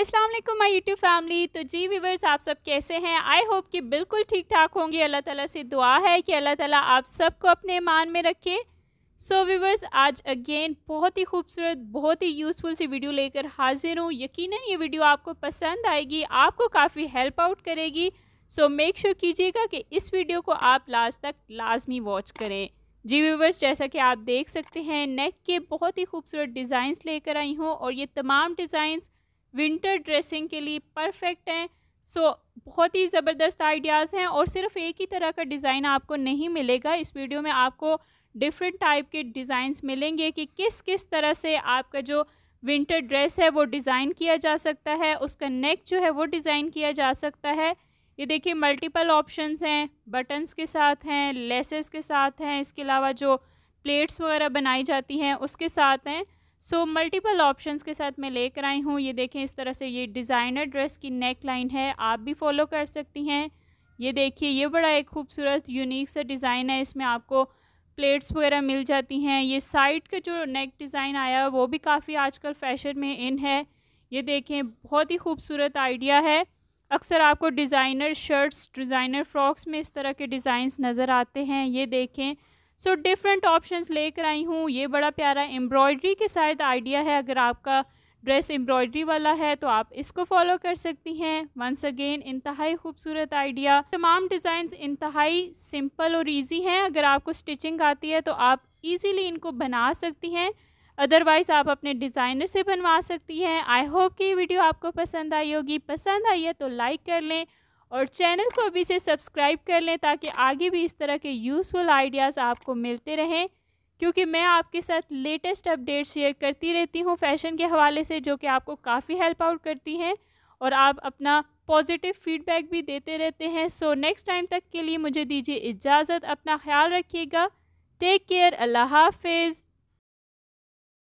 Aslam my YouTube family तो जी viewers आप सब कैसे हैं आई होप कि बिल्कुल ठीक ठाक होंगे अल्लाह ताला से दुआ है कि अल्लाह ताला आप सबको अपने मान में रखे सो so, वीवर्स आज अगेन बहुत ही खूबसूरत बहुत ही यूज़फुल सी वीडियो लेकर हाजिर हूँ यकीन ये वीडियो आपको पसंद आएगी आपको काफ़ी हेल्प आउट करेगी सो मेक श्योर कीजिएगा कि इस वीडियो को आप लास्ट तक लाजमी वॉच करें जी व्यूवर्स जैसा कि आप देख सकते हैं नेक के बहुत ही खूबसूरत डिज़ाइंस लेकर आई हूँ और ये तमाम डिज़ाइंस विंटर ड्रेसिंग के लिए परफेक्ट हैं सो बहुत ही ज़बरदस्त आइडियाज़ हैं और सिर्फ एक ही तरह का डिज़ाइन आपको नहीं मिलेगा इस वीडियो में आपको डिफरेंट टाइप के डिज़ाइंस मिलेंगे कि किस किस तरह से आपका जो विंटर ड्रेस है वो डिज़ाइन किया जा सकता है उसका नेक जो है वो डिज़ाइन किया जा सकता है ये देखिए मल्टीपल ऑप्शंस हैं बटन्स के साथ हैं लेसेस के साथ हैं इसके अलावा जो प्लेट्स वगैरह बनाई जाती हैं उसके साथ हैं सो मल्टीपल ऑप्शंस के साथ मैं लेकर आई हूँ ये देखें इस तरह से ये डिज़ाइनर ड्रेस की नेक लाइन है आप भी फॉलो कर सकती हैं ये देखिए ये बड़ा एक खूबसूरत यूनिक सा डिज़ाइन है इसमें आपको प्लेट्स वगैरह मिल जाती हैं ये साइड का जो नेक डिज़ाइन आया वो भी काफ़ी आजकल फ़ैशन में इन है ये देखें बहुत ही खूबसूरत आइडिया है अक्सर आपको डिज़ाइनर शर्ट्स डिज़ाइनर फ्रॉक्स में इस तरह के डिज़ाइंस नज़र आते हैं ये देखें सो डिफरेंट ऑप्शंस लेकर आई हूँ ये बड़ा प्यारा एम्ब्रॉयडरी के साथ आइडिया है अगर आपका ड्रेस एम्ब्रॉयडरी वाला है तो आप इसको फॉलो कर सकती हैं वंस अगेन इंतहाई खूबसूरत आइडिया तमाम डिज़ाइन इंतहाई सिंपल और ईजी हैं अगर आपको स्टिचिंग आती है तो आप ईजीली इनको बना सकती हैं अदरवाइज़ आप अपने डिज़ाइनर से बनवा सकती हैं आई होप कि वीडियो आपको पसंद आई होगी पसंद आई है तो लाइक कर लें और चैनल को अभी से सब्सक्राइब कर लें ताकि आगे भी इस तरह के यूज़फुल आइडियाज़ आपको मिलते रहें क्योंकि मैं आपके साथ लेटेस्ट अपडेट शेयर करती रहती हूँ फैशन के हवाले से जो कि आपको काफ़ी हेल्प आउट करती हैं और आप अपना पॉजिटिव फीडबैक भी देते रहते हैं सो नेक्स्ट टाइम तक के लिए मुझे दीजिए इजाज़त अपना ख्याल रखिएगा टेक केयर अल्लाह हाफिज़